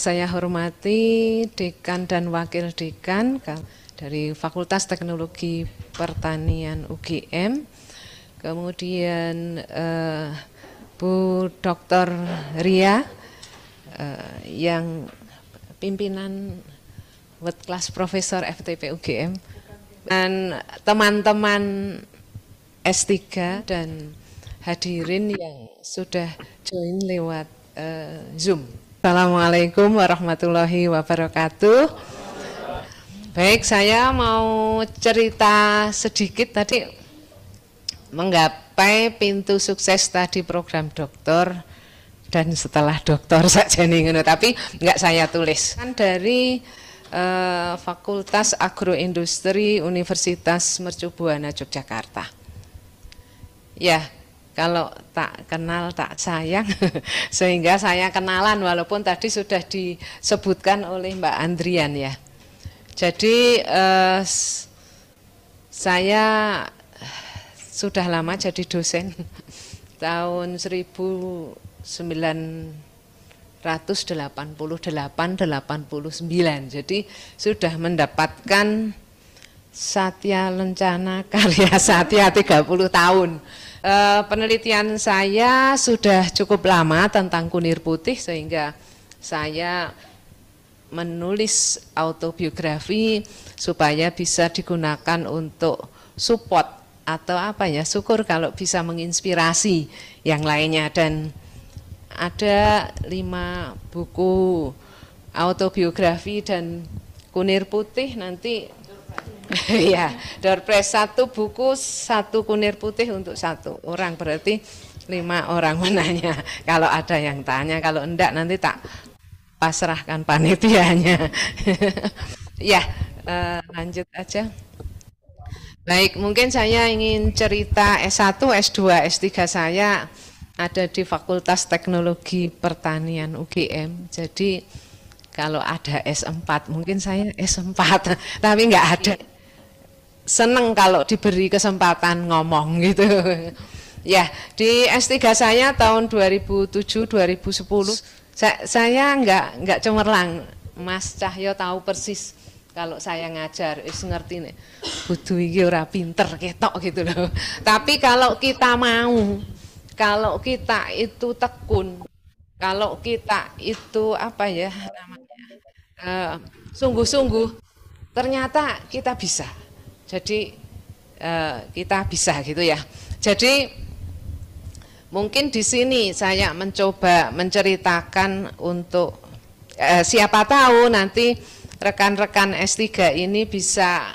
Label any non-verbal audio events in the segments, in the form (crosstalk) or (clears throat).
saya hormati Dekan dan Wakil Dekan dari Fakultas Teknologi Pertanian UGM, kemudian eh, Bu Dr. Ria eh, yang pimpinan Wet Class Profesor FTP UGM dan teman-teman S3 dan hadirin yang sudah join lewat uh, Zoom. Assalamualaikum warahmatullahi wabarakatuh. Baik, saya mau cerita sedikit tadi menggapai pintu sukses tadi program dokter dan setelah dokter (laughs) saja nih tapi nggak saya tulis kan dari eh, Fakultas Agroindustri Universitas Mercubuana Yogyakarta. Ya, kalau tak kenal tak sayang (laughs) sehingga saya kenalan walaupun tadi sudah disebutkan oleh Mbak Andrian ya jadi eh, saya sudah lama jadi dosen (laughs) tahun 1988 188 89. Jadi sudah mendapatkan Satya Lencana (laughs) karya Satya 30 tahun. E, penelitian saya sudah cukup lama tentang kunir putih sehingga saya menulis autobiografi supaya bisa digunakan untuk support atau apa ya syukur kalau bisa menginspirasi yang lainnya dan ada lima buku autobiografi dan kunir putih nanti (laughs) Iya, door satu buku, satu kunir putih untuk satu orang berarti lima orang menanya. (laughs) Kalau ada yang tanya, kalau enggak nanti tak pasrahkan panitianya. (laughs) ya, eh, lanjut aja. Baik, mungkin saya ingin cerita S1, S2, S3 saya ada di Fakultas Teknologi Pertanian UGM. Jadi kalau ada S4, mungkin saya S4, tapi enggak ada seneng kalau diberi kesempatan ngomong gitu. (laughs) ya, di S3 saya tahun 2007 2010 saya, saya enggak, enggak cemerlang. Mas Cahyo tahu persis kalau saya ngajar itu ngerti nih. butuh iki ora pinter ketok gitu loh. (laughs) Tapi kalau kita mau, kalau kita itu tekun, kalau kita itu apa ya namanya? Eh, sungguh-sungguh ternyata kita bisa. Jadi uh, kita bisa gitu ya. Jadi mungkin di sini saya mencoba menceritakan untuk uh, siapa tahu nanti rekan-rekan S3 ini bisa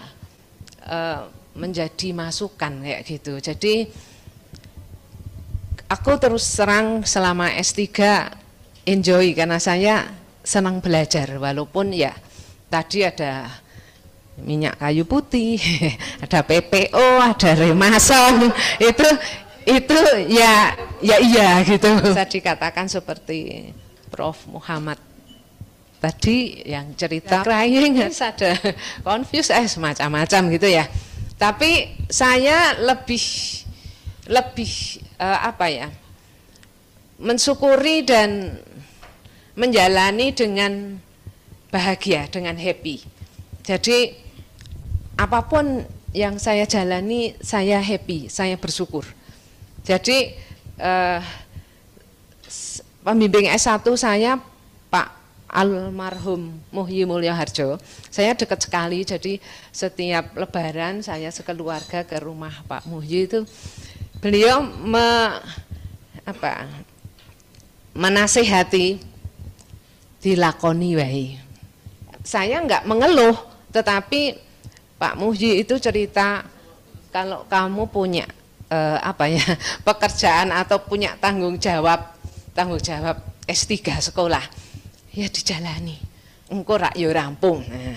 uh, menjadi masukan kayak gitu. Jadi aku terus serang selama S3 enjoy karena saya senang belajar walaupun ya tadi ada minyak kayu putih, (laughs) ada PPO, ada remason, itu itu ya ya iya gitu. Bisa dikatakan seperti Prof Muhammad tadi yang cerita crying ada confuse eh semacam-macam gitu ya. Tapi saya lebih lebih uh, apa ya? mensyukuri dan menjalani dengan bahagia, dengan happy. Jadi apapun yang saya jalani saya happy, saya bersyukur. Jadi eh, pembimbing S1 saya Pak almarhum Muhyi Harjo, saya dekat sekali jadi setiap lebaran saya sekeluarga ke rumah Pak Muhyi itu beliau me, apa menasehati dilakoni wahi. Saya enggak mengeluh, tetapi Pak Muhyi itu cerita kalau kamu punya eh, apa ya (laughs) pekerjaan atau punya tanggung jawab tanggung jawab S3 sekolah ya dijalani engkau rak rampung ya,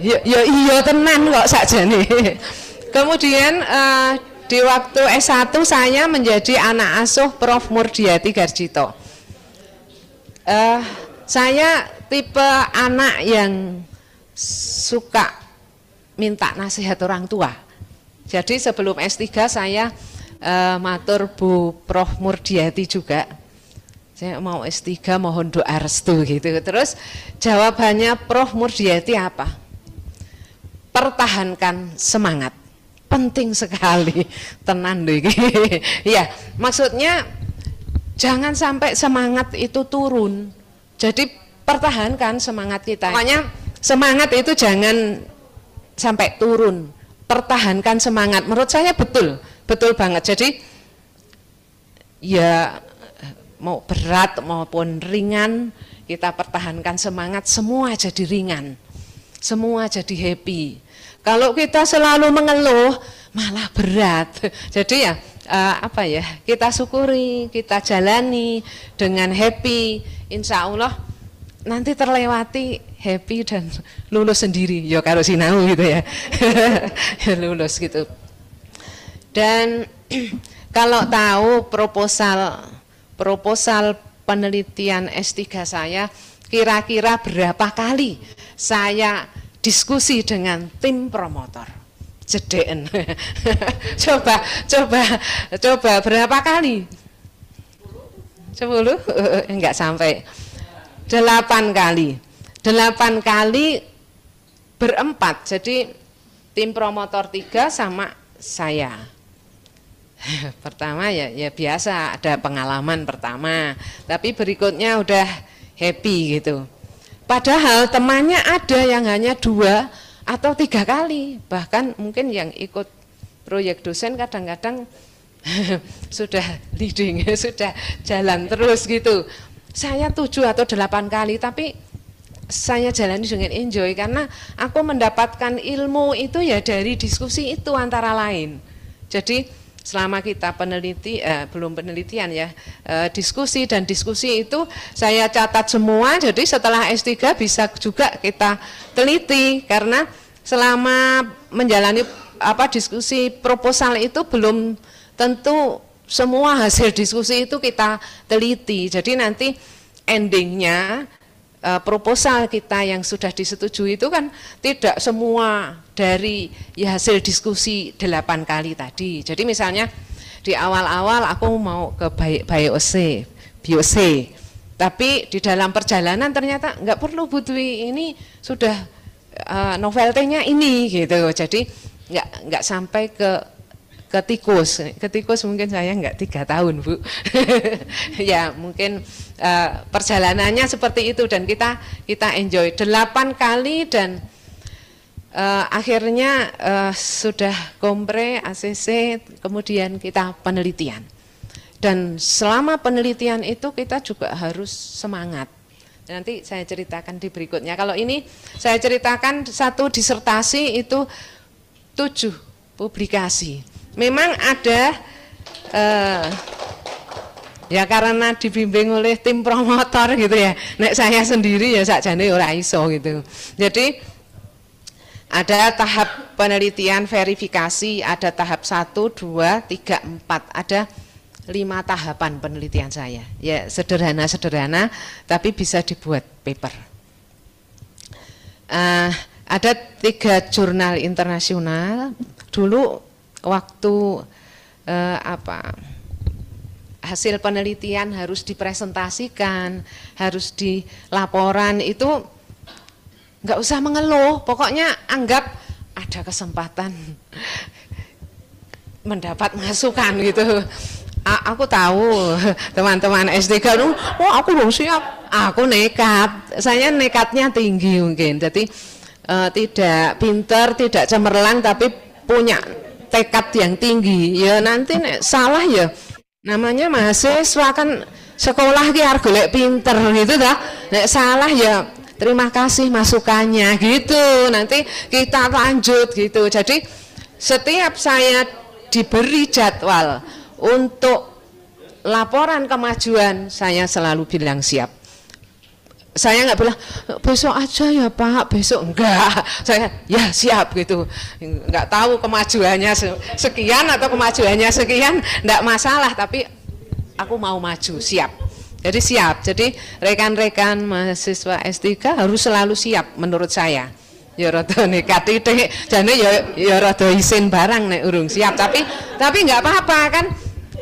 (laughs) ya iya tenan kok saja nih (laughs) kemudian eh, di waktu S1 saya menjadi anak asuh Prof. Murdiati Garjito eh, saya tipe anak yang suka minta nasihat orang tua. Jadi sebelum S3 saya eh, matur Bu Prof Murdiati juga. Saya mau S3 mohon doa restu gitu. Terus jawabannya Prof Murdiati apa? Pertahankan semangat. Penting sekali. (laughs) Tenan deh. (laughs) ya, maksudnya jangan sampai semangat itu turun. Jadi pertahankan semangat kita. Makanya Semangat itu jangan sampai turun. Pertahankan semangat. Menurut saya betul, betul banget. Jadi ya mau berat maupun ringan, kita pertahankan semangat, semua jadi ringan. Semua jadi happy. Kalau kita selalu mengeluh, malah berat. Jadi ya eh, apa ya kita syukuri, kita jalani dengan happy, insya Allah nanti terlewati happy dan lulus sendiri ya kalau sinau gitu ya. (laughs) ya lulus gitu dan (clears throat) kalau tahu proposal proposal penelitian S3 saya kira-kira berapa kali saya diskusi dengan tim promotor jeden (laughs) coba coba coba berapa kali 10 (laughs) enggak sampai 8 kali delapan kali berempat jadi tim promotor tiga sama saya (laughs) pertama ya ya biasa ada pengalaman pertama tapi berikutnya udah happy gitu padahal temannya ada yang hanya dua atau tiga kali bahkan mungkin yang ikut proyek dosen kadang-kadang (laughs) sudah leading (laughs) sudah jalan terus gitu saya tujuh atau delapan kali tapi saya jalani dengan enjoy karena aku mendapatkan ilmu itu ya dari diskusi itu antara lain. Jadi selama kita peneliti eh, belum penelitian ya eh, diskusi dan diskusi itu saya catat semua. Jadi setelah S3 bisa juga kita teliti karena selama menjalani apa diskusi proposal itu belum tentu semua hasil diskusi itu kita teliti. Jadi nanti endingnya Eh, proposal kita yang sudah disetujui itu kan tidak semua dari ya hasil diskusi delapan kali tadi. Jadi misalnya di awal-awal aku mau ke BioC, BioC, tapi di dalam perjalanan ternyata nggak perlu butuh ini sudah uh, eh, novelty ini gitu. Jadi nggak nggak sampai ke ke tikus. Ke tikus mungkin saya enggak tiga tahun, Bu. (laughs) ya, mungkin uh, perjalanannya seperti itu dan kita kita enjoy delapan kali dan uh, akhirnya uh, sudah kompre ACC kemudian kita penelitian. Dan selama penelitian itu kita juga harus semangat nanti saya ceritakan di berikutnya. Kalau ini saya ceritakan satu disertasi itu tujuh publikasi memang ada eh, ya karena dibimbing oleh tim promotor gitu ya nek saya sendiri ya sakjane ora iso gitu jadi ada tahap penelitian verifikasi ada tahap 1 2 3 4 ada lima tahapan penelitian saya ya sederhana-sederhana tapi bisa dibuat paper uh, ada tiga jurnal internasional dulu waktu eh, apa hasil penelitian harus dipresentasikan, harus dilaporan itu nggak usah mengeluh, pokoknya anggap ada kesempatan (laughs) mendapat masukan gitu. A aku tahu teman-teman SD 3 wah oh aku belum siap, aku nekat, saya nekatnya tinggi mungkin, jadi e, tidak pinter, tidak cemerlang, tapi punya tekad yang tinggi ya nanti nek salah ya namanya mahasiswa kan sekolah ki harus golek pinter gitu dah nek salah ya terima kasih masukannya gitu nanti kita lanjut gitu jadi setiap saya diberi jadwal untuk laporan kemajuan saya selalu bilang siap saya nggak bilang besok aja ya Pak, besok enggak. Saya ya siap gitu. Nggak tahu kemajuannya sekian atau kemajuannya sekian, enggak masalah tapi aku mau maju, siap. Jadi siap. Jadi rekan-rekan mahasiswa S3 harus selalu siap menurut saya. Ya rada nekat itu jadi ya ya rada isin barang nek urung siap, tapi tapi nggak apa-apa kan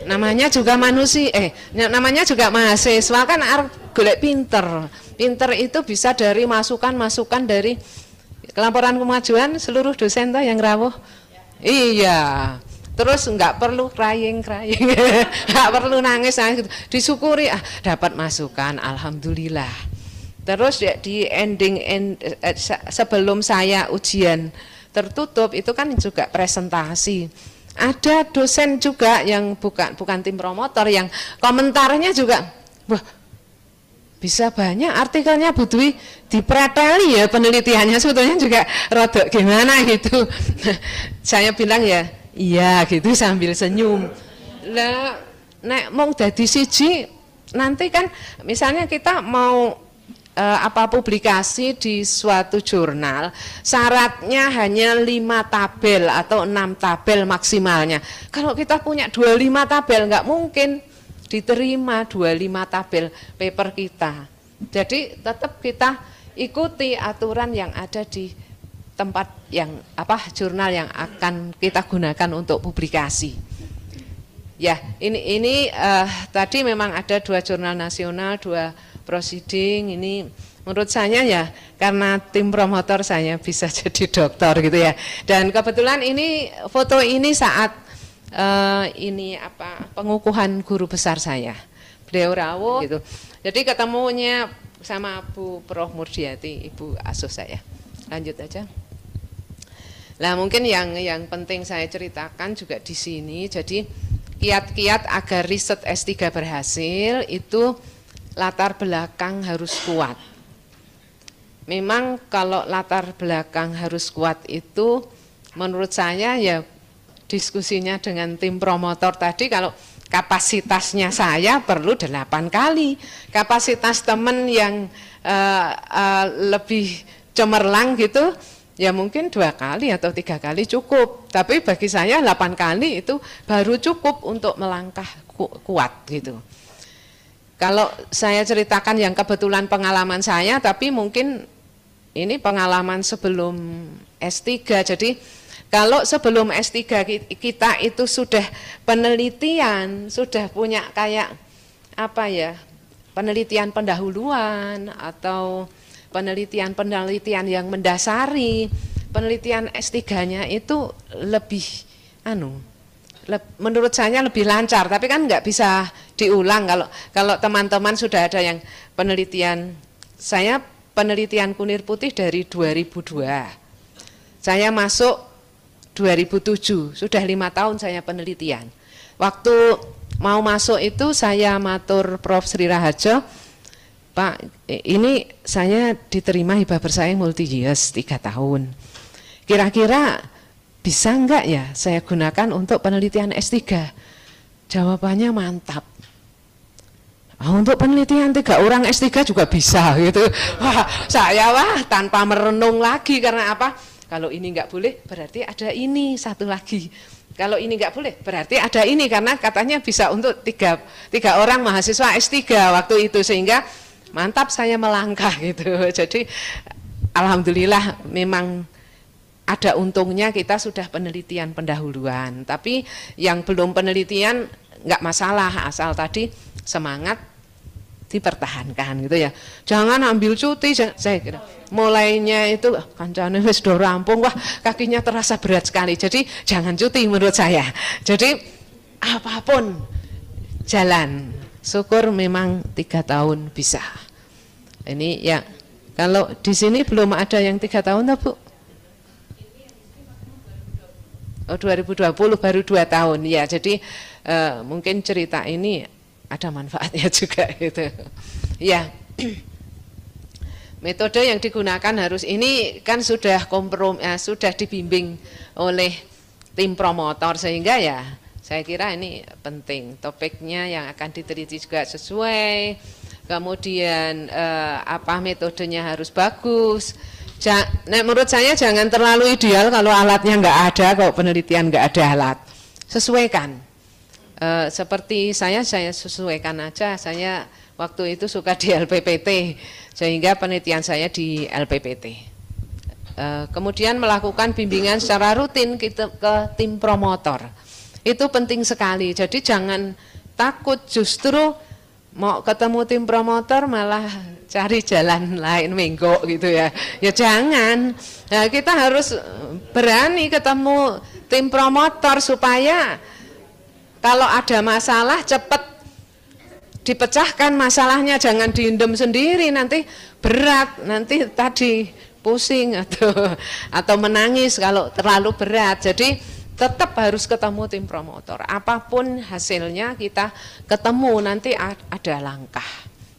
namanya juga manusia eh namanya juga mahasiswa kan golek pinter Pinter itu bisa dari masukan-masukan dari laporan kemajuan seluruh dosen toh yang rawuh. Ya. Iya. Terus nggak perlu crying-crying, (laughs) nggak perlu nangis, nangis gitu. Disyukuri ah, dapat masukan, alhamdulillah. Terus ya, di ending end, eh, sebelum saya ujian tertutup itu kan juga presentasi ada dosen juga yang bukan bukan tim promotor yang komentarnya juga bisa banyak artikelnya Bu Dwi dipreteli ya penelitiannya sebetulnya juga rodok gimana gitu (laughs) saya bilang ya iya gitu sambil senyum lah nek mau dadi siji nanti kan misalnya kita mau e, apa publikasi di suatu jurnal syaratnya hanya lima tabel atau enam tabel maksimalnya kalau kita punya dua lima tabel nggak mungkin diterima 25 tabel paper kita. Jadi tetap kita ikuti aturan yang ada di tempat yang apa jurnal yang akan kita gunakan untuk publikasi. Ya, ini ini uh, tadi memang ada dua jurnal nasional, dua proceeding ini menurut saya ya karena tim promotor saya bisa (laughs) jadi dokter gitu ya. Dan kebetulan ini foto ini saat uh, ini apa pengukuhan guru besar saya beliau rawuh gitu jadi ketemunya sama Bu Prof Murdiati ibu asuh saya lanjut aja lah mungkin yang yang penting saya ceritakan juga di sini jadi kiat-kiat agar riset S3 berhasil itu latar belakang harus kuat memang kalau latar belakang harus kuat itu menurut saya ya diskusinya dengan tim promotor tadi kalau kapasitasnya saya perlu delapan kali kapasitas teman yang uh, uh, lebih cemerlang gitu ya mungkin dua kali atau tiga kali cukup tapi bagi saya delapan kali itu baru cukup untuk melangkah ku kuat gitu kalau saya ceritakan yang kebetulan pengalaman saya tapi mungkin ini pengalaman sebelum S3 jadi kalau sebelum S3 kita itu sudah penelitian, sudah punya kayak apa ya, penelitian pendahuluan atau penelitian-penelitian yang mendasari, penelitian S3-nya itu lebih anu menurut saya lebih lancar, tapi kan nggak bisa diulang kalau kalau teman-teman sudah ada yang penelitian saya penelitian kunir putih dari 2002. Saya masuk 2007, sudah lima tahun saya penelitian. Waktu mau masuk itu saya matur Prof. Sri Rahajo, Pak, ini saya diterima hibah bersaing multi years tiga tahun. Kira-kira bisa enggak ya saya gunakan untuk penelitian S3? Jawabannya mantap. Ah, untuk penelitian tiga orang S3 juga bisa gitu. Wah, saya wah tanpa merenung lagi karena apa? Kalau ini nggak boleh, berarti ada ini satu lagi. Kalau ini nggak boleh, berarti ada ini karena katanya bisa untuk tiga, tiga orang mahasiswa S3 waktu itu sehingga mantap saya melangkah (laughs) gitu. Jadi alhamdulillah memang ada untungnya kita sudah penelitian pendahuluan. Tapi yang belum penelitian nggak masalah asal tadi semangat dipertahankan gitu ya. Jangan ambil cuti, saya kira. Mulainya itu kancane wis do rampung, wah kakinya terasa berat sekali. Jadi jangan cuti menurut saya. Jadi apapun jalan. Syukur memang tiga tahun bisa. Ini ya kalau di sini belum ada yang tiga tahun, Bu? Oh, 2020 baru dua tahun ya. Jadi uh, mungkin cerita ini ada manfaatnya (laughs) juga itu. Ya. Metode yang digunakan harus ini kan sudah komprom ya, sudah dibimbing oleh tim promotor sehingga ya saya kira ini penting topiknya yang akan diteliti juga sesuai kemudian eh, apa metodenya harus bagus ja, nah, menurut saya jangan terlalu ideal kalau alatnya nggak ada kalau penelitian nggak ada alat sesuaikan e, seperti saya saya sesuaikan aja saya waktu itu suka di LPPT sehingga penelitian saya di LPPT e, eh, kemudian melakukan bimbingan secara rutin kita ke tim promotor itu penting sekali jadi jangan takut justru mau ketemu tim promotor malah cari jalan lain minggu gitu ya ya jangan nah, kita harus berani ketemu tim promotor supaya kalau ada masalah cepat dipecahkan masalahnya jangan diendam sendiri nanti berat nanti tadi pusing atau atau menangis kalau terlalu berat. Jadi tetap harus ketemu tim promotor. Apapun hasilnya kita ketemu nanti ada langkah.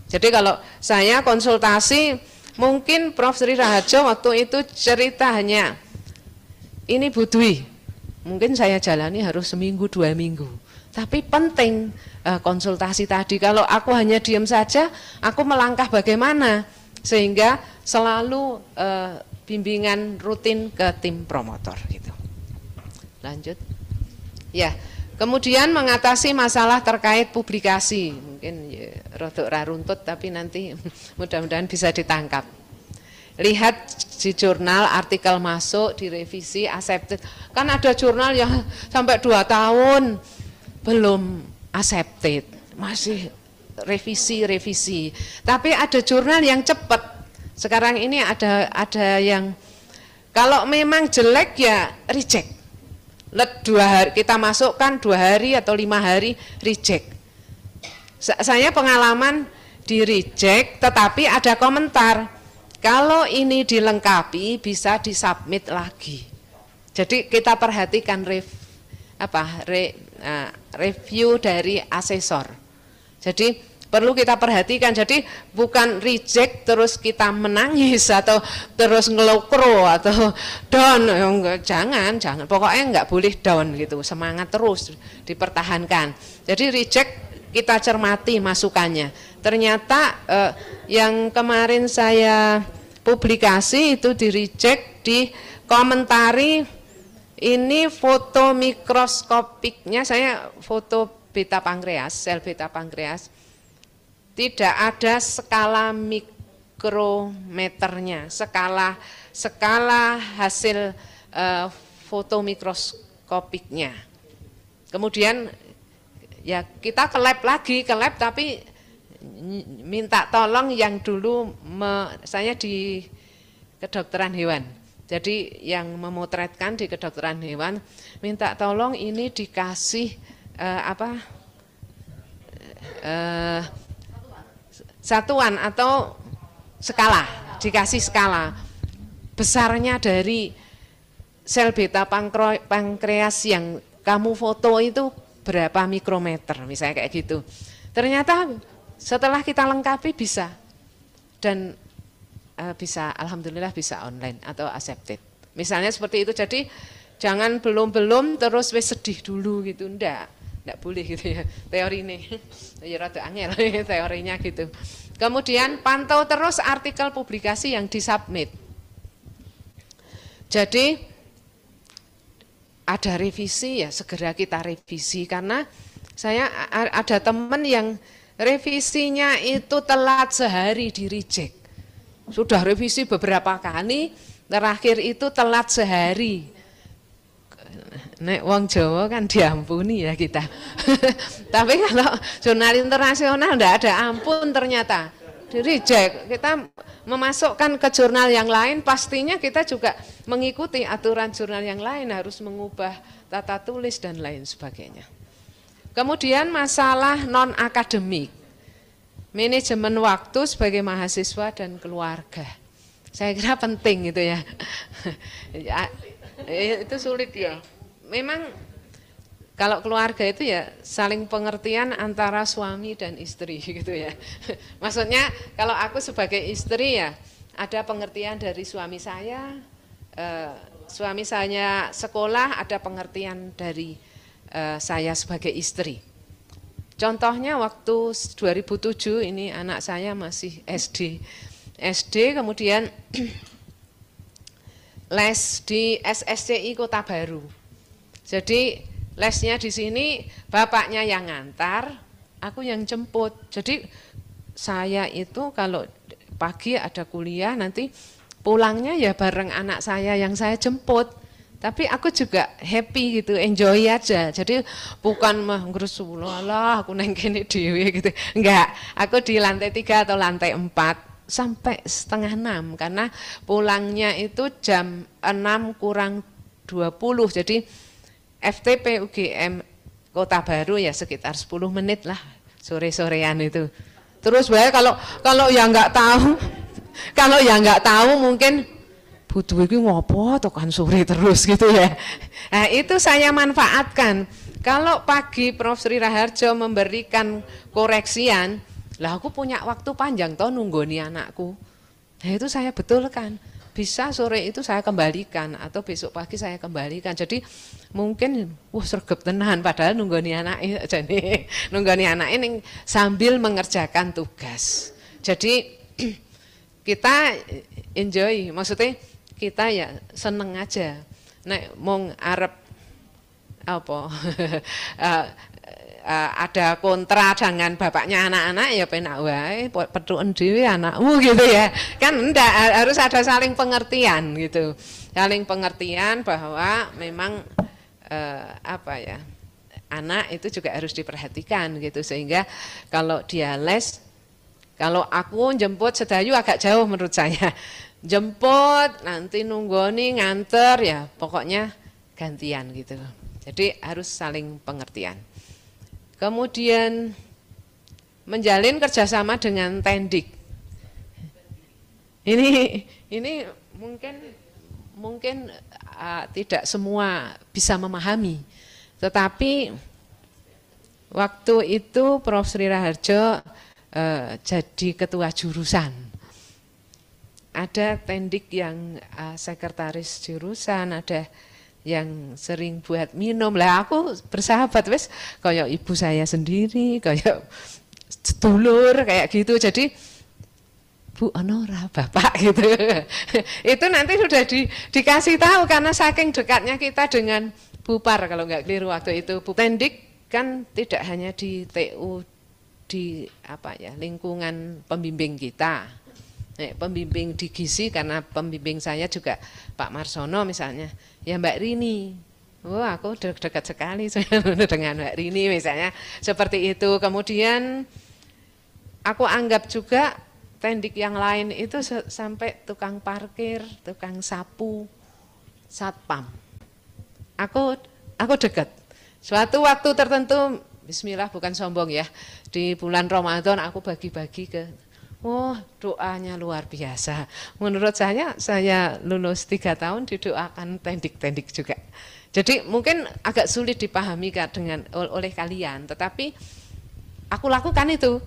Jadi kalau saya konsultasi mungkin Prof Sri Rahajo waktu itu ceritanya ini Budwi Mungkin saya jalani harus seminggu dua minggu. Tapi penting eh, konsultasi tadi. Kalau aku hanya diam saja, aku melangkah bagaimana? Sehingga selalu eh, bimbingan rutin ke tim promotor gitu. Lanjut. Ya, kemudian mengatasi masalah terkait publikasi. Mungkin ya, rotok raruntut tapi nanti (laughs) mudah-mudahan bisa ditangkap lihat di jurnal artikel masuk direvisi accepted kan ada jurnal yang sampai dua tahun belum accepted, masih revisi-revisi. Tapi ada jurnal yang cepat. Sekarang ini ada ada yang kalau memang jelek ya reject. Let dua hari kita masukkan dua hari atau lima hari reject. Sa Saya pengalaman di reject, tetapi ada komentar. Kalau ini dilengkapi bisa disubmit lagi. Jadi kita perhatikan ref, apa re, Eh, review dari asesor. Jadi perlu kita perhatikan. Jadi bukan reject terus kita menangis atau terus ngelokro atau down. Ya, jangan, jangan. Pokoknya nggak boleh down gitu. Semangat terus dipertahankan. Jadi reject kita cermati masukannya. Ternyata eh, yang kemarin saya publikasi itu di reject, di dikomentari ini foto mikroskopiknya, saya foto beta pankreas, sel beta pankreas. Tidak ada skala mikrometernya, skala skala hasil uh, foto mikroskopiknya. Kemudian ya kita ke lab lagi, ke lab tapi minta tolong yang dulu me, saya di kedokteran hewan jadi yang memotretkan di kedokteran hewan minta tolong ini dikasih uh, apa uh, satuan atau skala, dikasih skala besarnya dari sel beta pankreas yang kamu foto itu berapa mikrometer misalnya kayak gitu. Ternyata setelah kita lengkapi bisa dan Eh, bisa alhamdulillah bisa online atau accepted. Misalnya seperti itu. Jadi jangan belum-belum terus wes sedih dulu gitu. ndak, ndak boleh gitu ya. Teori ini. (laughs) ya rada angel (laughs) ya, teorinya gitu. Kemudian pantau terus artikel publikasi yang disubmit. Jadi ada revisi ya segera kita revisi karena saya ada teman yang revisinya itu telat sehari di reject sudah revisi beberapa kali, terakhir itu telat sehari. Nek wong Jawa kan diampuni ya kita. (laughs) Tapi kalau jurnal internasional enggak ada ampun ternyata. Jack Kita memasukkan ke jurnal yang lain pastinya kita juga mengikuti aturan jurnal yang lain harus mengubah tata tulis dan lain sebagainya. Kemudian masalah non akademik manajemen waktu sebagai mahasiswa dan keluarga. Saya kira penting itu ya. (laughs) ya eh, itu sulit ya. Memang kalau keluarga itu ya saling pengertian antara suami dan istri (laughs) gitu ya. Maksudnya kalau aku sebagai istri ya ada pengertian dari suami saya, eh, suami saya sekolah ada pengertian dari eh, saya sebagai istri. Contohnya waktu 2007 ini anak saya masih SD. SD kemudian (clears throat) les di SSCI Kota Baru. Jadi lesnya di sini bapaknya yang ngantar, aku yang jemput. Jadi saya itu kalau pagi ada kuliah nanti pulangnya ya bareng anak saya yang saya jemput. Tapi aku juga happy gitu, enjoy aja. Jadi bukan mah ngerusu Allah, aku neng kene gitu. Enggak, aku di lantai tiga atau lantai empat sampai setengah enam karena pulangnya itu jam enam kurang dua puluh. jadi FTP UGM Kota Baru ya sekitar sepuluh menit lah sore-sorean itu terus bahaya kalau kalau ya nggak tahu (laughs) kalau yang nggak tahu mungkin Butuh Dwi itu ngopo atau kan sore terus gitu ya. Nah, itu saya manfaatkan. Kalau pagi Prof. Sri Raharjo memberikan koreksian, lah aku punya waktu panjang toh nunggu nih anakku. Nah itu saya betulkan. Bisa sore itu saya kembalikan atau besok pagi saya kembalikan. Jadi mungkin wah sergap tenahan padahal nunggu nih anaknya (laughs) jadi nih anaknya ini sambil mengerjakan tugas. Jadi (clears throat) kita enjoy maksudnya kita ya seneng aja. Nek mong arep apa (laughs) eh, eh, ada kontra dengan bapaknya anak-anak ya penak wae petuken dhewe anakmu (laughs) gitu ya. Kan ndak harus ada saling pengertian gitu. Saling pengertian bahwa memang eh, apa ya? Anak itu juga harus diperhatikan gitu sehingga kalau dia les kalau aku jemput sedayu agak jauh menurut saya jemput, nanti nunggu nih nganter ya pokoknya gantian gitu. Jadi harus saling pengertian. Kemudian menjalin kerjasama dengan tendik. Ini ini mungkin mungkin uh, tidak semua bisa memahami, tetapi waktu itu Prof Sri Raharjo uh, jadi ketua jurusan ada tendik yang uh, sekretaris jurusan, ada yang sering buat minum lah aku bersahabat wes kayak ibu saya sendiri kayak sedulur kayak gitu jadi bu Anora, bapak (laughs) gitu itu nanti sudah di, dikasih tahu karena saking dekatnya kita dengan bupar kalau nggak keliru waktu itu bu pendik kan tidak hanya di TU di apa ya lingkungan pembimbing kita Eh, pembimbing di gizi karena pembimbing saya juga Pak Marsono misalnya ya Mbak Rini wah aku de dekat sekali (laughs) dengan Mbak Rini misalnya seperti itu kemudian aku anggap juga tendik yang lain itu sampai tukang parkir tukang sapu satpam aku aku dekat suatu waktu tertentu Bismillah bukan sombong ya di bulan Ramadan aku bagi-bagi ke Wah oh, doanya luar biasa. Menurut saya, saya lulus tiga tahun didoakan tendik-tendik juga. Jadi mungkin agak sulit dipahami dengan oleh kalian, tetapi aku lakukan itu.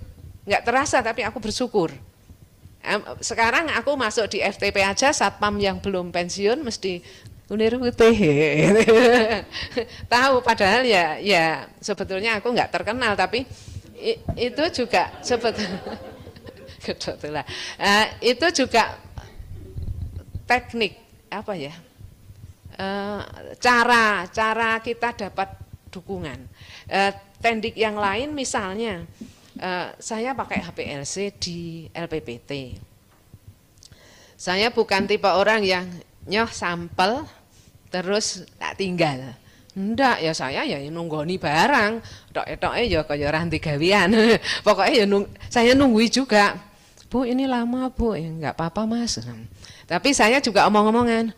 Enggak terasa, tapi aku bersyukur. Sekarang aku masuk di FTP aja, satpam yang belum pensiun mesti unir putih. (laughs) Tahu, padahal ya, ya sebetulnya aku nggak terkenal, tapi itu juga sebetulnya (laughs) Eh, itu juga teknik apa ya? Eh, cara cara kita dapat dukungan. Eh, teknik yang lain misalnya saya pakai HPLC di LPPT. Saya bukan tipe orang yang nyoh sampel terus tak tinggal. Ndak ya saya ya nunggoni barang, tok-toke ya kaya ranti wian (laughs) pokoknya ya nung, saya nunggui juga. Bu ini lama bu, ya nggak apa-apa mas. Tapi saya juga omong-omongan,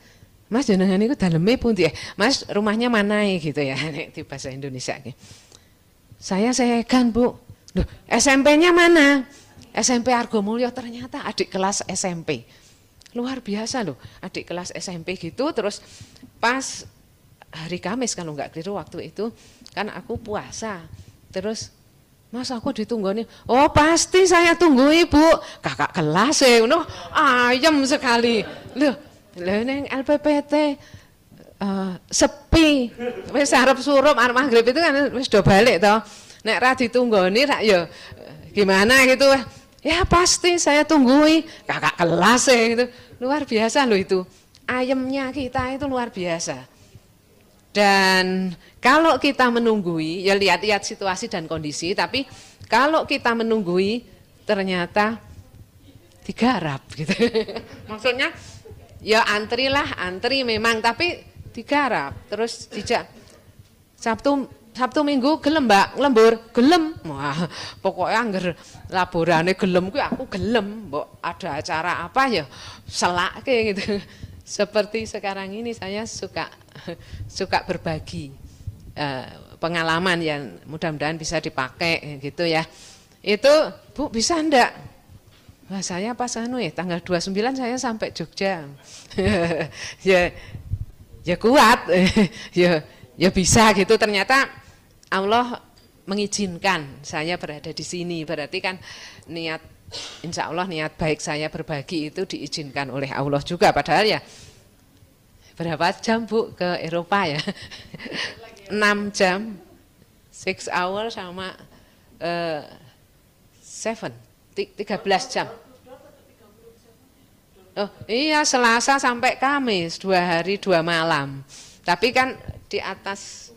Mas jenengan itu dalamnya pun ya, eh, Mas rumahnya mana gitu ya (laughs) di bahasa Indonesia. Saya saya kan bu, Duh, SMP-nya mana? SMP Argo Mulyo ternyata adik kelas SMP. Luar biasa loh, adik kelas SMP gitu terus pas hari Kamis kalau nggak keliru waktu itu kan aku puasa. Terus Mas aku ditunggu nih Oh pasti saya tunggu ibu. Kakak kelas ya, eh, no, ayam sekali. Loh, loh ini LPPT uh, sepi. Wis harap suruh arah maghrib itu kan wis do balik toh. Nek ra nih rak ya gimana gitu. Ya pasti saya tunggui kakak kelas ya gitu. Luar biasa loh itu. Ayamnya kita itu luar biasa. Dan kalau kita menunggui, ya lihat-lihat situasi dan kondisi, tapi kalau kita menunggui ternyata digarap gitu. (laughs) Maksudnya ya antrilah, antri memang tapi digarap. Terus tidak Sabtu Sabtu Minggu gelem mbak, lembur, gelem. Wah, pokoknya anggar laborane gelem gue aku gelem, Mbak ada acara apa ya selak kayak gitu. (laughs) Seperti sekarang ini saya suka suka berbagi. Eh, pengalaman yang mudah-mudahan bisa dipakai gitu ya. Itu Bu bisa enggak? Wah, saya pas anu ya tanggal 29 saya sampai Jogja. (laughs) ya ya kuat. (laughs) ya ya bisa gitu ternyata Allah mengizinkan saya berada di sini. Berarti kan niat insya Allah niat baik saya berbagi itu diizinkan oleh Allah juga padahal ya berapa jam Bu ke Eropa ya (laughs) 6 jam 6 hour sama uh, 7 13 jam Oh iya Selasa sampai Kamis dua hari dua malam tapi kan di atas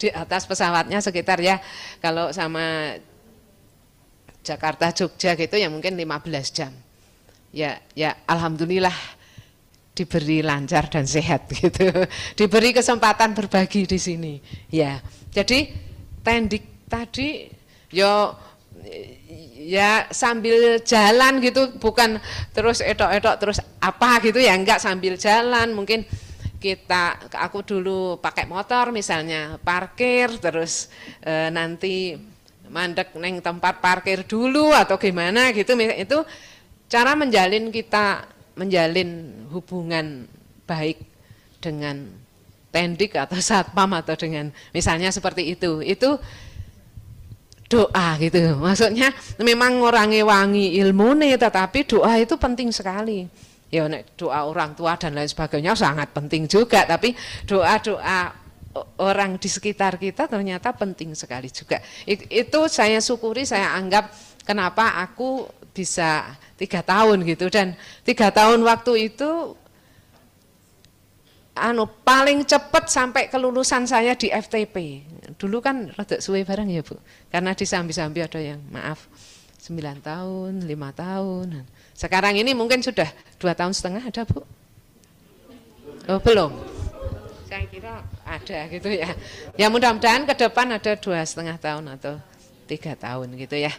di atas pesawatnya sekitar ya kalau sama Jakarta Jogja gitu ya mungkin 15 jam ya ya alhamdulillah diberi lancar dan sehat (laughs) gitu. Diberi kesempatan berbagi di sini. Ya. Jadi tendik tadi yo ya sambil jalan gitu bukan terus etok-etok terus apa gitu ya enggak sambil jalan mungkin kita aku dulu pakai motor misalnya parkir terus e, nanti mandek neng tempat parkir dulu atau gimana gitu itu cara menjalin kita menjalin hubungan baik dengan tendik atau satpam atau dengan misalnya seperti itu itu doa gitu maksudnya memang ngurangi wangi ilmu nih tetapi doa itu penting sekali ya doa orang tua dan lain sebagainya sangat penting juga tapi doa-doa orang di sekitar kita ternyata penting sekali juga. Itu saya syukuri, saya anggap kenapa aku bisa tiga tahun gitu dan tiga tahun waktu itu anu paling cepet sampai kelulusan saya di FTP dulu kan rada suwe bareng ya bu karena di sambi-sambi ada yang maaf sembilan tahun lima tahun sekarang ini mungkin sudah dua tahun setengah ada bu oh, belum saya kira ada gitu ya ya mudah-mudahan ke depan ada dua setengah tahun atau tiga tahun gitu ya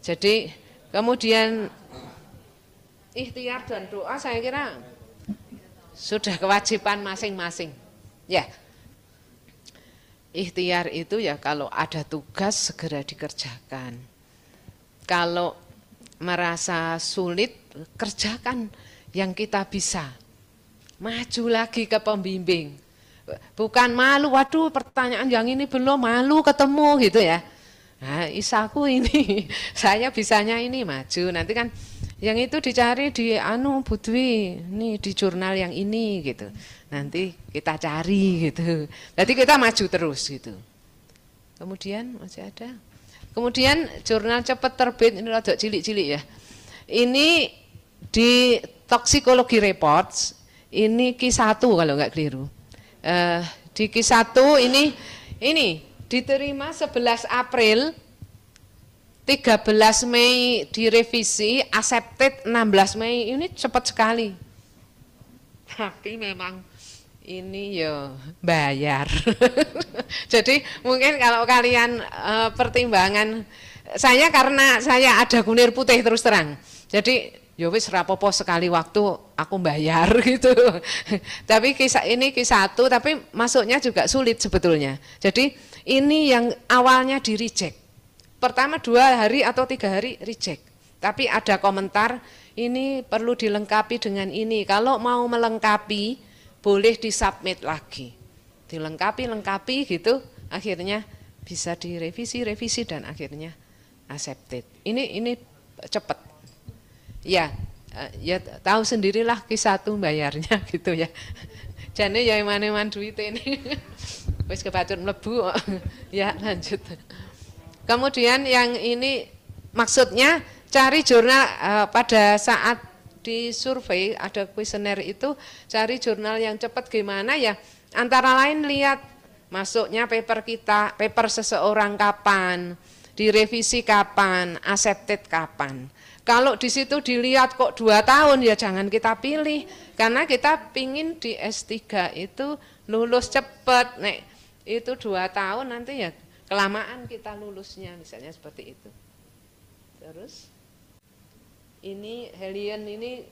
jadi Kemudian ikhtiar dan doa saya kira sudah kewajiban masing-masing. Ya. Ikhtiar itu ya kalau ada tugas segera dikerjakan. Kalau merasa sulit kerjakan yang kita bisa. Maju lagi ke pembimbing. Bukan malu, waduh pertanyaan yang ini belum malu ketemu gitu ya nah isaku ini (laughs) saya bisanya ini maju nanti kan yang itu dicari di anu budwi nih di jurnal yang ini gitu nanti kita cari gitu jadi kita maju terus gitu kemudian masih ada kemudian jurnal cepat terbit ini rada cilik-cilik ya ini di Toxicology reports ini Q1 kalau nggak keliru uh, di Q1 ini ini diterima 11 April 13 Mei direvisi, accepted 16 Mei. Ini cepat sekali. Tapi memang ini ya bayar. (laughs) Jadi mungkin kalau kalian e, pertimbangan saya karena saya ada kunir putih terus terang. Jadi ya wis rapopo sekali waktu aku bayar (laughs) gitu. tapi kisah ini kisah satu tapi masuknya juga sulit sebetulnya. Jadi ini yang awalnya di reject. Pertama dua hari atau tiga hari reject. Tapi ada komentar ini perlu dilengkapi dengan ini. Kalau mau melengkapi boleh disubmit lagi. Dilengkapi lengkapi gitu akhirnya bisa direvisi revisi dan akhirnya accepted. Ini ini cepet ya eh, ya tahu sendirilah kisah tuh bayarnya (laughs) gitu ya jane ya mana man duit ini (laughs) wis kepacut mlebu (laughs) ya lanjut kemudian yang ini maksudnya cari jurnal uh, pada saat di survei ada kuesioner itu cari jurnal yang cepat gimana ya antara lain lihat masuknya paper kita paper seseorang kapan direvisi kapan accepted kapan kalau di situ dilihat kok dua tahun ya jangan kita pilih karena kita pingin di S3 itu lulus cepet, nek itu dua tahun nanti ya kelamaan kita lulusnya misalnya seperti itu. Terus ini Helian ini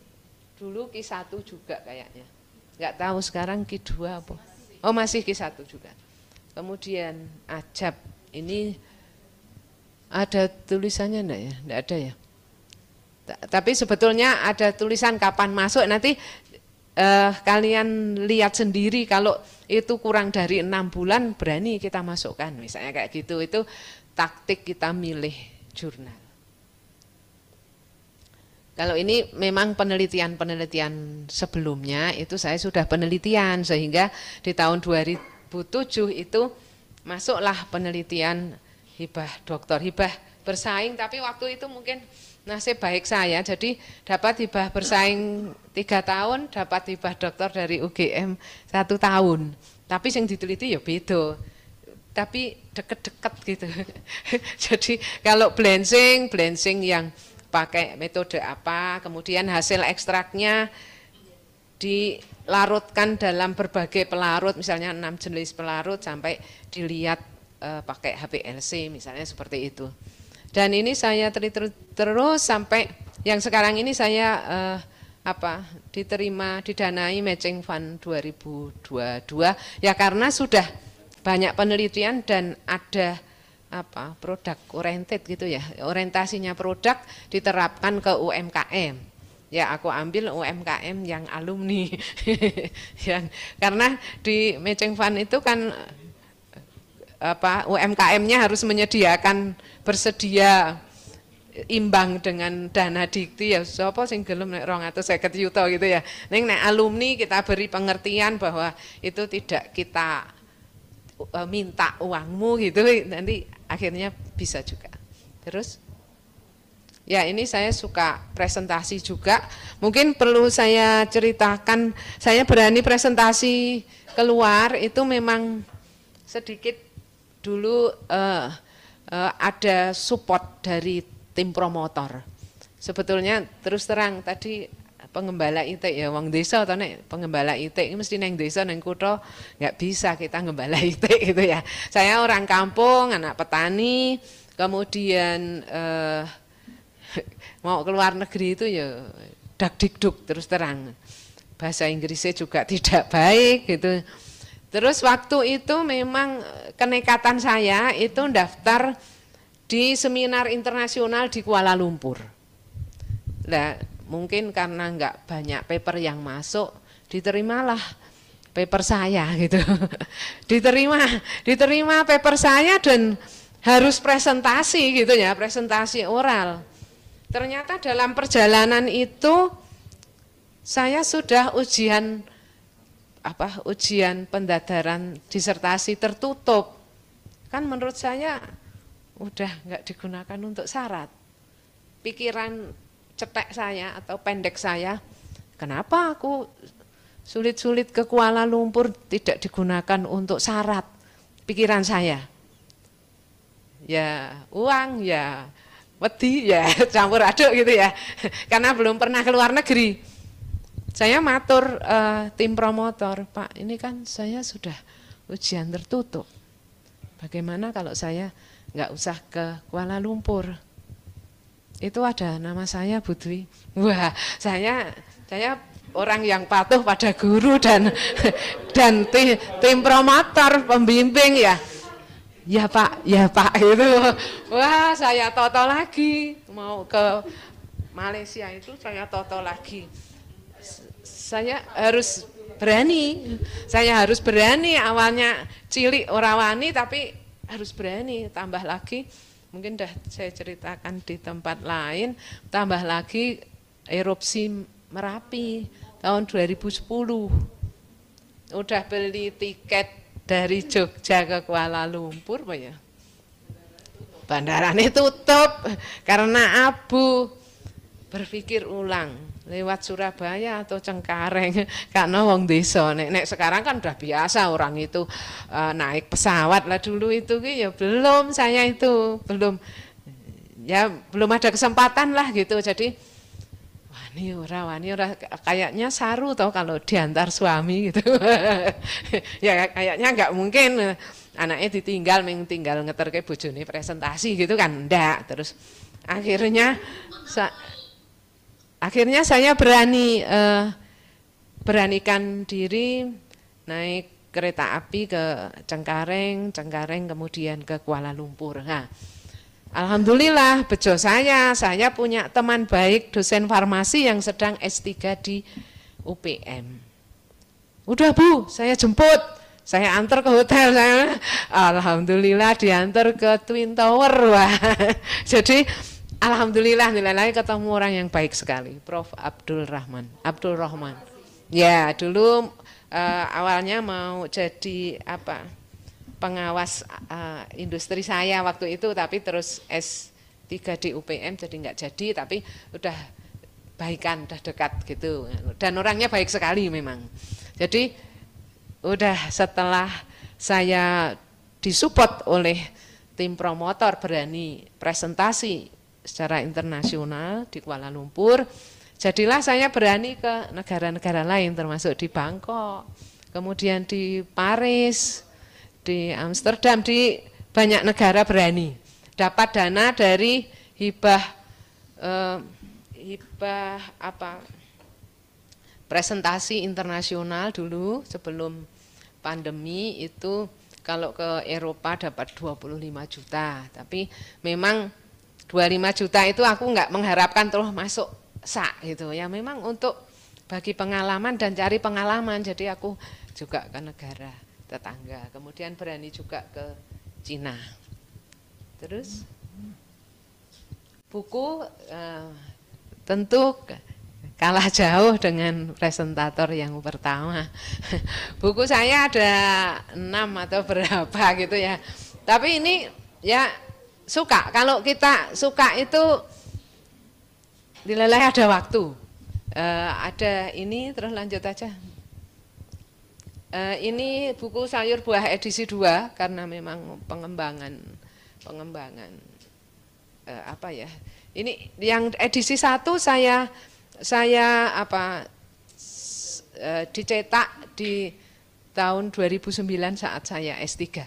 dulu Ki 1 juga kayaknya. nggak tahu sekarang Ki 2 apa. Oh masih Ki 1 juga. Kemudian ajab ini ada tulisannya enggak ya? Enggak ada ya? Tapi sebetulnya ada tulisan kapan masuk nanti eh, kalian lihat sendiri kalau itu kurang dari enam bulan berani kita masukkan misalnya kayak gitu itu taktik kita milih jurnal. Kalau ini memang penelitian-penelitian sebelumnya itu saya sudah penelitian sehingga di tahun 2007 itu masuklah penelitian hibah dokter hibah bersaing tapi waktu itu mungkin nasib baik saya jadi dapat hibah bersaing tiga tahun dapat hibah dokter dari UGM satu tahun tapi yang diteliti ya beda tapi deket-deket gitu (laughs) jadi kalau blensing blensing yang pakai metode apa kemudian hasil ekstraknya dilarutkan dalam berbagai pelarut misalnya enam jenis pelarut sampai dilihat eh, pakai HPLC misalnya seperti itu dan ini saya ter terus sampai yang sekarang ini saya uh, apa diterima didanai matching fund 2022 ya karena sudah banyak penelitian dan ada apa produk oriented gitu ya orientasinya produk diterapkan ke UMKM ya aku ambil UMKM yang alumni (laughs) yang karena di matching fund itu kan apa UMKM-nya harus menyediakan bersedia imbang dengan dana dikti ya siapa sing gelem nek 250 juta gitu ya. Ning nek alumni kita beri pengertian bahwa itu tidak kita e, minta uangmu gitu nanti akhirnya bisa juga. Terus Ya, ini saya suka presentasi juga. Mungkin perlu saya ceritakan, saya berani presentasi keluar itu memang sedikit dulu uh, uh, ada support dari tim promotor. Sebetulnya terus terang tadi pengembala itik ya wong desa atau nek pengembala ini mesti neng desa neng kuto nggak bisa kita ngembala (laughs) itik gitu ya. Saya orang kampung, anak petani, kemudian eh, (laughs) mau keluar negeri itu ya dak dikduk terus terang. Bahasa Inggrisnya juga (laughs) tidak baik gitu. Terus waktu itu memang eh, kenekatan saya itu daftar di seminar internasional di Kuala Lumpur. Nah, mungkin karena nggak banyak paper yang masuk, diterimalah paper saya gitu. (laughs) diterima, diterima paper saya dan harus presentasi gitu ya, presentasi oral. Ternyata dalam perjalanan itu saya sudah ujian apa ujian pendadaran disertasi tertutup kan menurut saya udah nggak digunakan untuk syarat pikiran cetek saya atau pendek saya kenapa aku sulit-sulit ke Kuala Lumpur tidak digunakan untuk syarat pikiran saya ya uang ya wedi ya (laughs) campur aduk gitu ya (laughs) karena belum pernah ke luar negeri saya matur uh, tim promotor, Pak, ini kan saya sudah ujian tertutup. Bagaimana kalau saya nggak usah ke Kuala Lumpur? Itu ada nama saya Bu Wah, saya saya orang yang patuh pada guru dan (laughs) dan tim, tim promotor pembimbing ya ya pak, ya pak itu wah saya toto lagi mau ke Malaysia itu saya toto lagi saya harus berani saya harus berani awalnya cilik ora wani tapi harus berani tambah lagi mungkin dah saya ceritakan di tempat lain tambah lagi erupsi Merapi tahun 2010 udah beli tiket dari Jogja ke Kuala Lumpur Pak ya tutup karena abu berpikir ulang lewat Surabaya atau Cengkareng (laughs) karena wong desa nek, nek sekarang kan udah biasa orang itu uh, naik pesawat lah dulu itu ya belum saya itu belum ya belum ada kesempatan lah gitu jadi wani ora wani ora kayaknya saru tau kalau diantar suami gitu (laughs) ya kayaknya nggak mungkin eh, anaknya ditinggal ming tinggal ngeterke bojone presentasi gitu kan ndak terus akhirnya akhirnya saya berani eh, beranikan diri naik kereta api ke Cengkareng, Cengkareng kemudian ke Kuala Lumpur. Nah, Alhamdulillah bejo saya, saya punya teman baik dosen farmasi yang sedang S3 di UPM. Udah bu, saya jemput, saya antar ke hotel saya. Alhamdulillah diantar ke Twin Tower. Wah. (laughs) Jadi Alhamdulillah nilai lain ketemu orang yang baik sekali, Prof. Abdul Rahman. Abdul Rahman. Ya, dulu uh, awalnya mau jadi apa? Pengawas uh, industri saya waktu itu tapi terus S3 di UPM jadi nggak jadi tapi udah baikan, udah dekat gitu. Dan orangnya baik sekali memang. Jadi udah setelah saya disupport oleh tim promotor berani presentasi secara internasional di Kuala Lumpur. Jadilah saya berani ke negara-negara lain termasuk di Bangkok, kemudian di Paris, di Amsterdam, di banyak negara berani. Dapat dana dari hibah eh, hibah apa? Presentasi internasional dulu sebelum pandemi itu kalau ke Eropa dapat 25 juta, tapi memang 25 juta itu aku nggak mengharapkan terus masuk sak gitu ya memang untuk bagi pengalaman dan cari pengalaman jadi aku juga ke negara tetangga kemudian berani juga ke Cina terus buku eh, tentu kalah jauh dengan presentator yang pertama (laughs) buku saya ada enam atau berapa gitu ya tapi ini ya suka. Kalau kita suka itu dileleh ada waktu. e, ada ini terus lanjut aja. e, ini buku sayur buah edisi 2 karena memang pengembangan pengembangan e, apa ya. Ini yang edisi satu saya saya apa e, dicetak di tahun 2009 saat saya S3.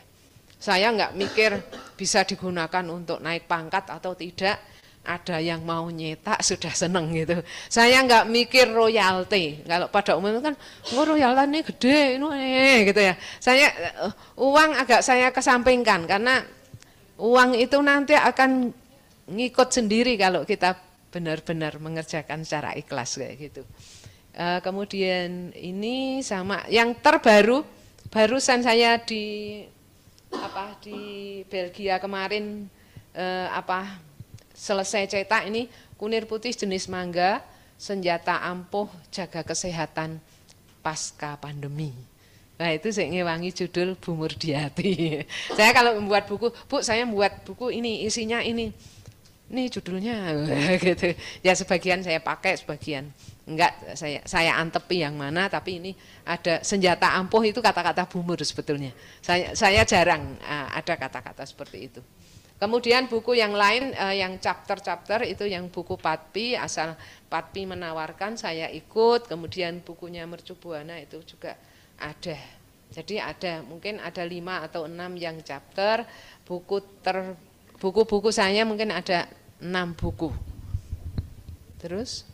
Saya nggak mikir bisa digunakan untuk naik pangkat atau tidak ada yang mau nyetak (laughs) sudah seneng gitu. Saya nggak mikir royalti. Kalau pada umumnya kan, oh ini gede, ini eh, gitu ya. Saya eh, uang agak saya kesampingkan karena uang itu nanti akan ngikut sendiri kalau kita benar-benar mengerjakan secara ikhlas kayak gitu. Eh, kemudian ini sama yang terbaru barusan saya di apa di Belgia kemarin eh, apa selesai cetak ini kunir putih jenis mangga senjata ampuh jaga kesehatan pasca pandemi. Nah itu saya ngewangi judul Bumur Diati. (laughs) saya kalau membuat buku, Bu saya membuat buku ini isinya ini ini judulnya (laughs) gitu ya sebagian saya pakai sebagian enggak saya saya antepi yang mana tapi ini ada senjata ampuh itu kata-kata bumur sebetulnya saya saya jarang uh, ada kata-kata seperti itu kemudian buku yang lain uh, yang chapter-chapter itu yang buku Patpi asal Patpi menawarkan saya ikut kemudian bukunya Mercubuana itu juga ada jadi ada mungkin ada lima atau enam yang chapter buku ter buku-buku saya mungkin ada enam buku. Terus,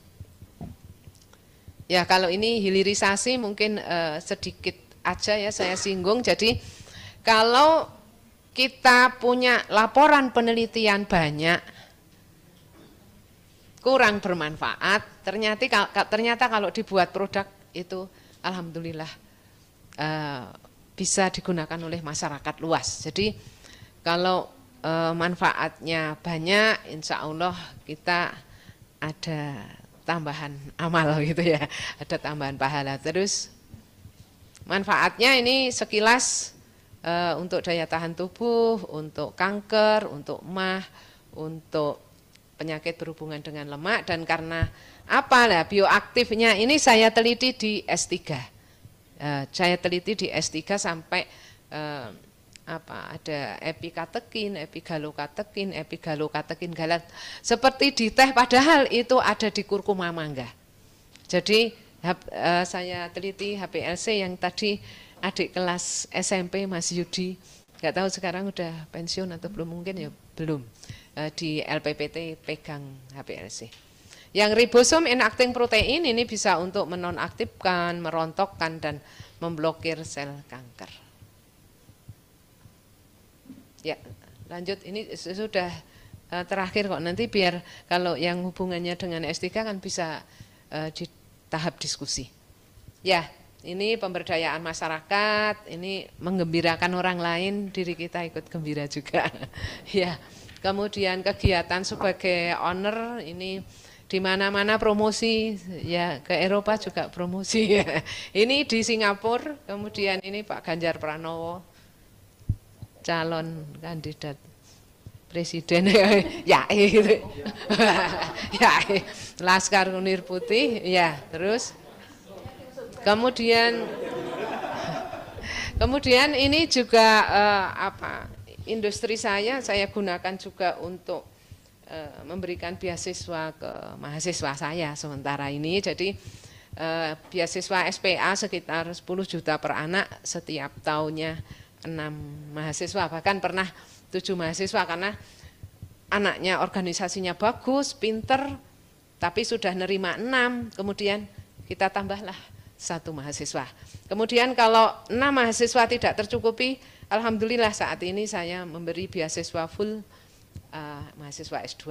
ya kalau ini hilirisasi mungkin eh, sedikit aja ya saya singgung. Jadi kalau kita punya laporan penelitian banyak, kurang bermanfaat, ternyata ternyata kalau dibuat produk itu alhamdulillah eh, bisa digunakan oleh masyarakat luas. Jadi kalau uh, manfaatnya banyak, insya Allah kita ada tambahan amal (laughs) gitu ya, ada tambahan pahala. Terus manfaatnya ini sekilas uh, untuk daya tahan tubuh, untuk kanker, untuk mah, untuk penyakit berhubungan dengan lemak dan karena apa lah bioaktifnya ini saya teliti di S3. Uh, eh, saya teliti di S3 sampai uh, apa ada epikatekin, epigalokatekin, epigalokatekin galat seperti di teh padahal itu ada di kurkuma mangga. Jadi eh, saya teliti HPLC yang tadi adik kelas SMP Mas Yudi nggak tahu sekarang udah pensiun atau belum mungkin ya belum eh, di LPPT pegang HPLC. Yang ribosom inacting protein ini bisa untuk menonaktifkan, merontokkan, dan memblokir sel kanker. Ya, lanjut ini sudah eh, terakhir kok nanti biar kalau yang hubungannya dengan S3 kan bisa eh, di tahap diskusi. Ya, ini pemberdayaan masyarakat, ini menggembirakan orang lain, diri kita ikut gembira juga. (laughs) ya. Kemudian kegiatan sebagai owner ini di mana-mana promosi ya ke Eropa juga promosi. (laughs) ini di Singapura, kemudian ini Pak Ganjar Pranowo calon kandidat presiden (laughs) ya eh, itu (laughs) ya eh, laskar kunir putih ya terus kemudian kemudian ini juga uh, apa industri saya saya gunakan juga untuk uh, memberikan beasiswa ke mahasiswa saya sementara ini jadi uh, beasiswa SPA sekitar 10 juta per anak setiap tahunnya enam mahasiswa bahkan pernah tujuh mahasiswa karena anaknya organisasinya bagus, pinter, tapi sudah nerima enam, kemudian kita tambahlah satu mahasiswa. Kemudian kalau enam mahasiswa tidak tercukupi, alhamdulillah saat ini saya memberi beasiswa full uh, mahasiswa S2.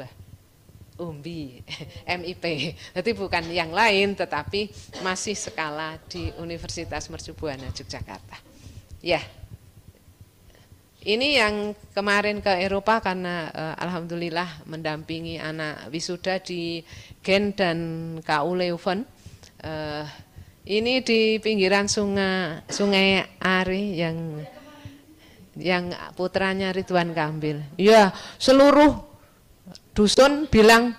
UMBI, (laughs) MIP. Jadi bukan yang lain, tetapi masih skala di Universitas Mercu Yogyakarta. Ya. Yeah. Ini yang kemarin ke Eropa karena uh, alhamdulillah mendampingi anak wisuda di Gen dan KU Leuven. Uh, ini di pinggiran sungai Sungai Ari yang yang putranya Ridwan Kambil. Ya, seluruh dusun bilang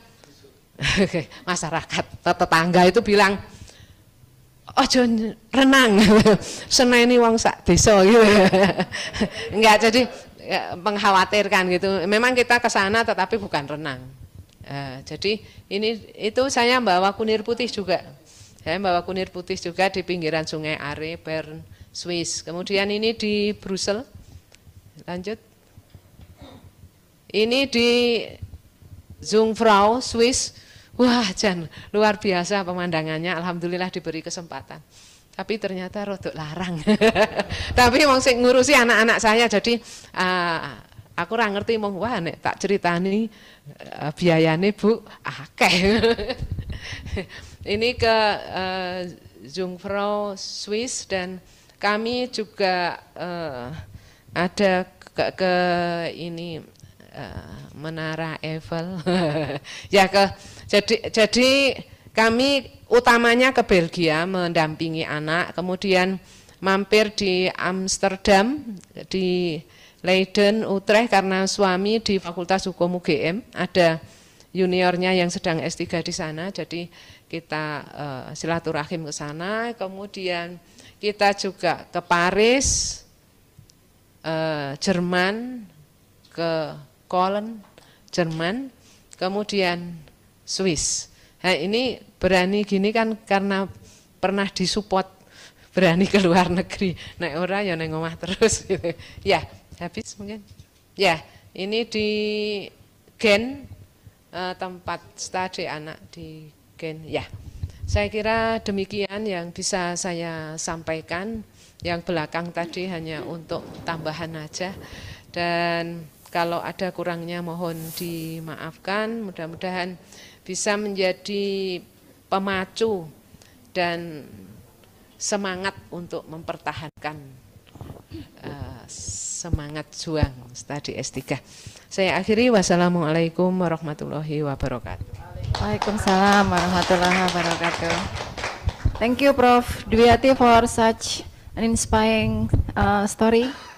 (laughs) masyarakat tetangga itu bilang Oh, ojo renang ini (laughs) wong sak desa gitu enggak (laughs) jadi eh, mengkhawatirkan gitu memang kita ke sana tetapi bukan renang uh, jadi ini itu saya bawa kunir putih juga saya bawa kunir putih juga di pinggiran sungai Are Bern Swiss kemudian ini di Brussel lanjut ini di Zungfrau Swiss Wah, Jan, luar biasa pemandangannya. Alhamdulillah diberi kesempatan. Tapi ternyata rodok larang. (laughs) Tapi mau sing ngurusi anak-anak saya jadi uh, aku ora ngerti Mau wah nek tak ceritani uh, biayane Bu akeh. (laughs) Ini ke uh, Jungfrau Swiss dan kami juga uh, ada ke, ke ini uh, Menara Eiffel (laughs) ya ke jadi jadi kami utamanya ke Belgia mendampingi anak, kemudian mampir di Amsterdam, di Leiden, Utrecht karena suami di Fakultas Hukum UGM ada juniornya yang sedang S3 di sana, jadi kita uh, silaturahim ke sana, kemudian kita juga ke Paris, uh, Jerman, ke Köln, Jerman, kemudian Swiss. Nah, ini berani gini kan karena pernah disupport berani ke luar negeri. Naik ora ya neng omah terus (laughs) Ya, habis mungkin. Ya, ini di Gen eh, tempat studi anak di Gen. Ya. Saya kira demikian yang bisa saya sampaikan. Yang belakang tadi hanya untuk tambahan aja. Dan kalau ada kurangnya mohon dimaafkan. Mudah-mudahan bisa menjadi pemacu dan semangat untuk mempertahankan uh, semangat juang studi S3. Saya akhiri wassalamualaikum warahmatullahi wabarakatuh. Waalaikumsalam warahmatullahi wabarakatuh. Thank you Prof Dwiati for such an inspiring uh, story.